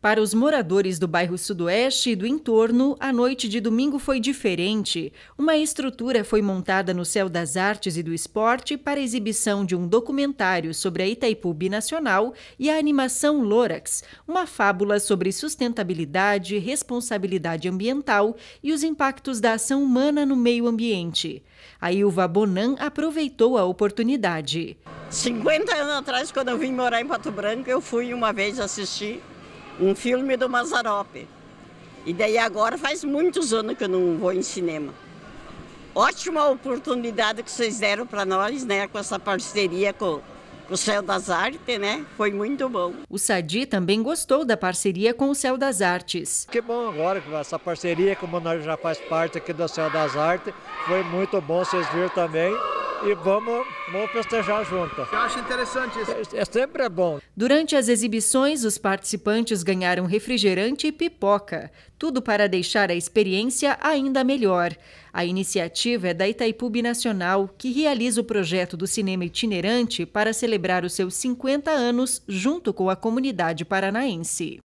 Para os moradores do bairro Sudoeste e do entorno, a noite de domingo foi diferente. Uma estrutura foi montada no Céu das Artes e do Esporte para exibição de um documentário sobre a Itaipu Binacional e a animação Lorax, uma fábula sobre sustentabilidade, responsabilidade ambiental e os impactos da ação humana no meio ambiente. A Ilva Bonan aproveitou a oportunidade. 50 anos atrás, quando eu vim morar em Pato Branco, eu fui uma vez assistir um filme do Mazarope. E daí agora faz muitos anos que eu não vou em cinema. Ótima oportunidade que vocês deram para nós, né, com essa parceria com o Céu das Artes, né? Foi muito bom. O Sadi também gostou da parceria com o Céu das Artes. Que bom agora, essa parceria, como nós já faz parte aqui do Céu das Artes, foi muito bom vocês viram também e vamos, vamos festejar junto. Eu acho interessante isso. É, é sempre bom. Durante as exibições, os participantes ganharam refrigerante e pipoca. Tudo para deixar a experiência ainda melhor. A iniciativa é da Itaipu Nacional, que realiza o projeto do cinema itinerante para celebrar os seus 50 anos junto com a comunidade paranaense.